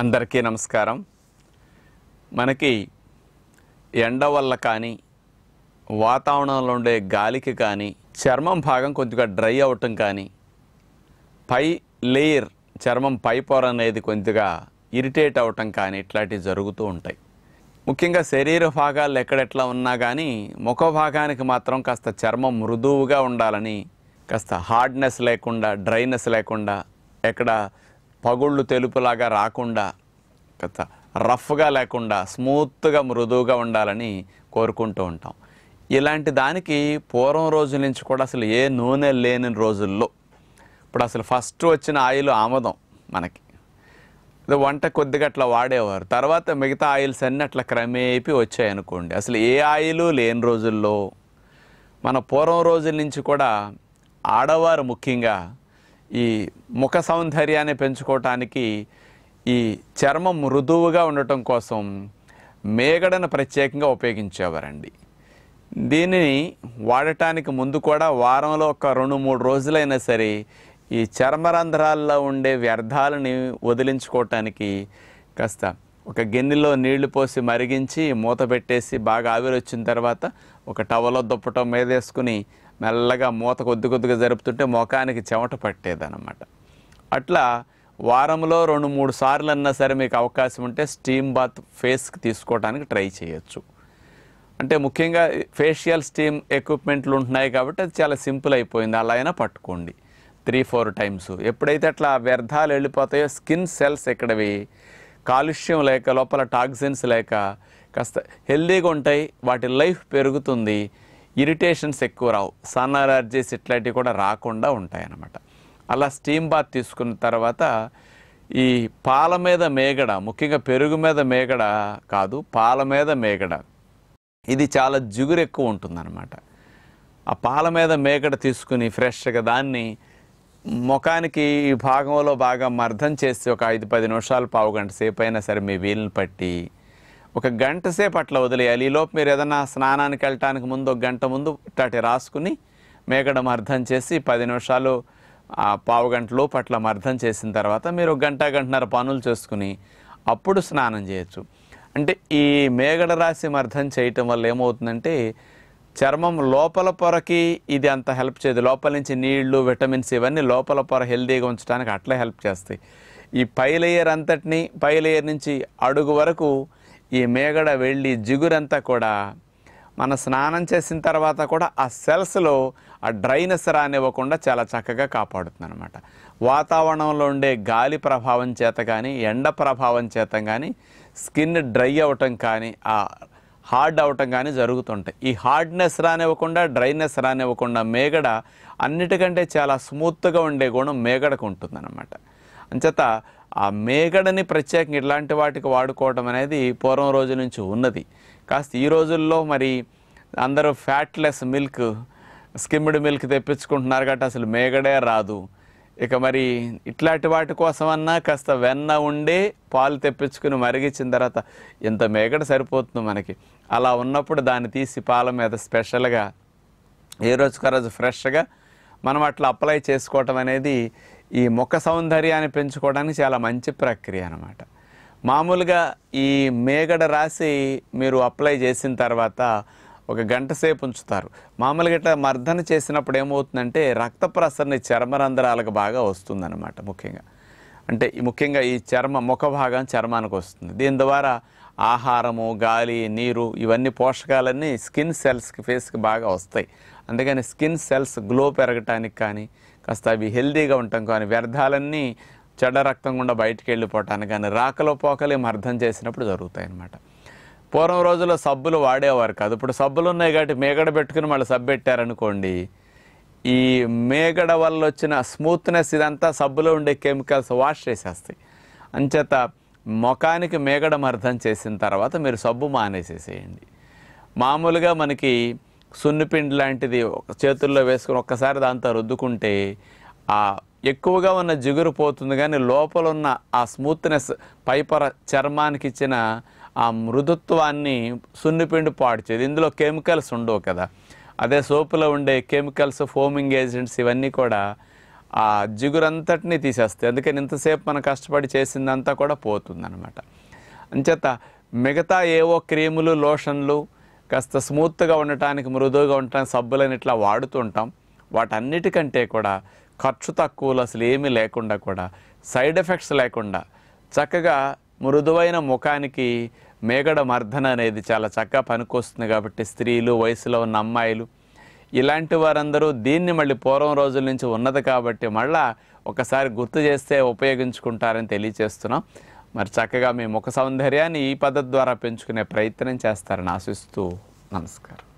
అందరికీ నమస్కారం మనకి ఎండ వల్ల కానీ వాతావరణంలో ఉండే గాలికి కానీ చర్మం భాగం కొద్దిగా డ్రై అవటం కానీ పై లేయర్ చర్మం పై పొర అనేది కొద్దిగా ఇరిటేట్ అవటం కానీ ఇట్లాంటివి జరుగుతూ ఉంటాయి ముఖ్యంగా శరీర భాగాలు ఎక్కడెట్లా ఉన్నా కానీ ముఖ భాగానికి మాత్రం కాస్త చర్మం మృదువుగా ఉండాలని కాస్త హార్డ్నెస్ లేకుండా డ్రైనెస్ లేకుండా ఎక్కడ పగుళ్ళు తెలుపులాగా రాకుండా కథ రఫ్గా లేకుండా స్మూత్గా మృదువుగా ఉండాలని కోరుకుంటూ ఉంటాం ఇలాంటి దానికి పూర్వం రోజుల నుంచి కూడా అసలు ఏ నూనె లేని రోజుల్లో ఇప్పుడు అసలు ఫస్ట్ వచ్చిన ఆయిల్ ఆమదం మనకి వంట కొద్దిగా అట్లా వాడేవారు తర్వాత మిగతా ఆయిల్స్ అన్నీ అట్లా క్రమేపి వచ్చాయనుకోండి అసలు ఏ ఆయిలు లేని రోజుల్లో మన పూర్వం రోజుల నుంచి కూడా ఆడవారు ముఖ్యంగా ఈ ముఖ సౌందర్యాన్ని పెంచుకోవటానికి ఈ చర్మం మృదువుగా ఉండటం కోసం మేగడను ప్రత్యేకంగా ఉపయోగించేవారండి దీనిని వాడటానికి ముందు కూడా వారంలో ఒక రెండు మూడు రోజులైనా సరే ఈ చర్మరంధ్రాల్లో ఉండే వ్యర్థాలని వదిలించుకోవటానికి కాస్త ఒక గిన్నెలో నీళ్లు పోసి మరిగించి మూత పెట్టేసి బాగా ఆవిరి వచ్చిన తర్వాత ఒక టవలో దుప్పటం మీద వేసుకుని మెల్లగా మూత కొద్ది కొద్దిగా జరుపుతుంటే ముఖానికి చెమట పట్టేదన్నమాట అట్లా వారంలో రెండు మూడు సార్లు అన్నా సరే మీకు అవకాశం ఉంటే స్టీమ్ బాత్ ఫేస్కి తీసుకోవడానికి ట్రై చేయొచ్చు అంటే ముఖ్యంగా ఫేషియల్ స్టీమ్ ఎక్విప్మెంట్లు ఉంటున్నాయి కాబట్టి అది చాలా సింపుల్ అయిపోయింది అలా అయినా పట్టుకోండి త్రీ ఫోర్ టైమ్స్ ఎప్పుడైతే అట్లా వ్యర్థాలు వెళ్ళిపోతాయో స్కిన్ సెల్స్ ఎక్కడవి కాలుష్యం లేక లోపల టాక్సిన్స్ లేక కాస్త హెల్దీగా ఉంటాయి వాటి లైఫ్ పెరుగుతుంది ఇరిటేషన్స్ ఎక్కువ రావు సన్ అలర్జీస్ ఇట్లాంటివి కూడా రాకుండా ఉంటాయి అన్నమాట అలా స్టీమ్ బాత్ తీసుకున్న తర్వాత ఈ పాల మీద మేగడ ముఖ్యంగా పెరుగు మీద మేగడ కాదు పాల మీద మేగడ ఇది చాలా జిగురు ఎక్కువ ఉంటుందన్నమాట ఆ పాల మీద మేకడ తీసుకుని ఫ్రెష్గా దాన్ని ముఖానికి ఈ భాగంలో బాగా మర్దం చేసి ఒక ఐదు పది నిమిషాలు పావు గంట సేపు అయినా సరే మీ వీలుని పట్టి ఒక గంట సేపు అట్లా వదిలేయాలి ఈలోపు మీరు ఏదైనా స్నానానికి వెళ్ళటానికి ముందు ఒక గంట ముందు ఇట్లాంటి రాసుకుని మేకడం అర్థం చేసి పది నిమిషాలు పావు గంటలో పట్ల అర్థం చేసిన తర్వాత మీరు ఒక గంట గంటన్నర పనులు చేసుకుని అప్పుడు స్నానం చేయొచ్చు అంటే ఈ మేగడ రాసి అర్థం చేయటం వల్ల ఏమవుతుందంటే చర్మం లోపల పొరకి ఇది అంత హెల్ప్ చేయదు లోపల నుంచి నీళ్లు విటమిన్స్ ఇవన్నీ లోపల పొర హెల్దీగా ఉంచడానికి అట్లా హెల్ప్ చేస్తాయి ఈ పైలేయర్ అంతటినీ అంతటిని నుంచి అడుగు వరకు ఈ మేగడ వెళ్ళి జిగురంతా కూడా మన స్నానం చేసిన తర్వాత కూడా ఆ సెల్స్లో ఆ డ్రైనెస్ రానివ్వకుండా చాలా చక్కగా కాపాడుతుంది అనమాట వాతావరణంలో ఉండే గాలి ప్రభావం చేత కానీ ఎండ ప్రభావం చేత కానీ స్కిన్ డ్రై అవ్వటం కానీ ఆ హార్డ్ అవటం కానీ జరుగుతుంటాయి ఈ హార్డ్నెస్ రానివ్వకుండా డ్రైనెస్ రానివ్వకుండా మేగడ అన్నిటికంటే చాలా స్మూత్గా ఉండే గుణం మేగడకు ఉంటుందన్నమాట అంచేత ఆ మేగడని ప్రత్యేకంగా ఇట్లాంటి వాటికి వాడుకోవడం అనేది పూర్వం రోజు నుంచి ఉన్నది కాస్త ఈ రోజుల్లో మరి అందరూ ఫ్యాట్లెస్ మిల్క్ స్కిమ్డ్ మిల్క్ తెప్పించుకుంటున్నారు కాబట్టి అసలు మేగడే రాదు ఇక మరి ఇట్లాంటి వాటి కోసమన్నా కాస్త వెన్న ఉండి పాలు తెప్పించుకుని మరిగించిన తర్వాత ఇంత మేగడ సరిపోతుంది మనకి అలా ఉన్నప్పుడు దాన్ని తీసి పాల మీద స్పెషల్గా ఏ రోజుకో రోజు ఫ్రెష్గా మనం అట్లా అప్లై చేసుకోవటం అనేది ఈ ముఖ సౌందర్యాన్ని పెంచుకోవడానికి చాలా మంచి ప్రక్రియ అనమాట మామూలుగా ఈ మేగడ రాసి మీరు అప్లై చేసిన తర్వాత ఒక గంట సేపు ఉంచుతారు మామూలుగా ఇట్లా మర్దన చేసినప్పుడు ఏమవుతుందంటే రక్త ప్రసరణ చర్మరంధ్రాలకు బాగా వస్తుందన్నమాట ముఖ్యంగా అంటే ముఖ్యంగా ఈ చర్మ ముఖ భాగం చర్మానికి వస్తుంది దీని ద్వారా ఆహారము గాలి నీరు ఇవన్నీ పోషకాలన్నీ స్కిన్ సెల్స్కి ఫేస్కి బాగా వస్తాయి అందుకని స్కిన్ సెల్స్ గ్లో పెరగటానికి కానీ కాస్త అవి హెల్దీగా ఉంటాం కానీ వ్యర్థాలన్నీ చెడ్డ రక్తం గుండా బయటికి వెళ్ళిపోవటానికి కానీ రాకలో పోకలేం అర్థం చేసినప్పుడు జరుగుతాయి అన్నమాట పూర్వం రోజుల్లో సబ్బులు వాడేవారు కాదు ఇప్పుడు సబ్బులు ఉన్నాయి కాబట్టి మేగడ పెట్టుకుని మళ్ళీ సబ్బు పెట్టారనుకోండి ఈ మేగడ వల్ల వచ్చిన స్మూత్నెస్ ఇదంతా సబ్బులో ఉండే కెమికల్స్ వాష్ చేసేస్తాయి అంచేత ముఖానికి మేగడ మర్థం చేసిన తర్వాత మీరు సబ్బు మానేసేసేయండి మామూలుగా మనకి సున్నిపిండి లాంటిది చేతుల్లో వేసుకుని ఒక్కసారి దాంతో రుద్దుకుంటే ఆ ఎక్కువగా ఉన్న జిగురు పోతుంది కానీ లోపల ఉన్న ఆ స్మూత్నెస్ పైపర చర్మానికి ఇచ్చిన ఆ మృదుత్వాన్ని సున్నిపిండి పాడు చేయదు ఇందులో కెమికల్స్ ఉండవు కదా అదే సోపులో ఉండే కెమికల్స్ ఫోమింగ్ ఏజెంట్స్ ఇవన్నీ కూడా ఆ జిగురంతటినీ తీసేస్తాయి అందుకని ఇంతసేపు మనం కష్టపడి చేసిందంతా కూడా అనమాట అంచేత మిగతా ఏవో క్రీములు లోషన్లు కాస్త స్మూత్గా ఉండటానికి మృదువుగా ఉండటానికి సబ్బులని ఇట్లా వాడుతుంటాం వాటన్నిటికంటే కూడా ఖర్చు తక్కువలు అసలు ఏమీ లేకుండా కూడా సైడ్ ఎఫెక్ట్స్ లేకుండా చక్కగా మృదువైన ముఖానికి మేగడ మర్దన అనేది చాలా చక్కగా పనికొస్తుంది కాబట్టి స్త్రీలు వయసులో ఉన్న అమ్మాయిలు ఇలాంటి వారందరూ దీన్ని మళ్ళీ పూర్వం రోజుల నుంచి ఉన్నది కాబట్టి మళ్ళా ఒకసారి గుర్తు చేస్తే ఉపయోగించుకుంటారని తెలియచేస్తున్నాం మరి చక్కగా మీ ముఖ సౌందర్యాన్ని ఈ పద్ధతి ద్వారా పెంచుకునే ప్రయత్నం చేస్తారని ఆశిస్తూ నమస్కారం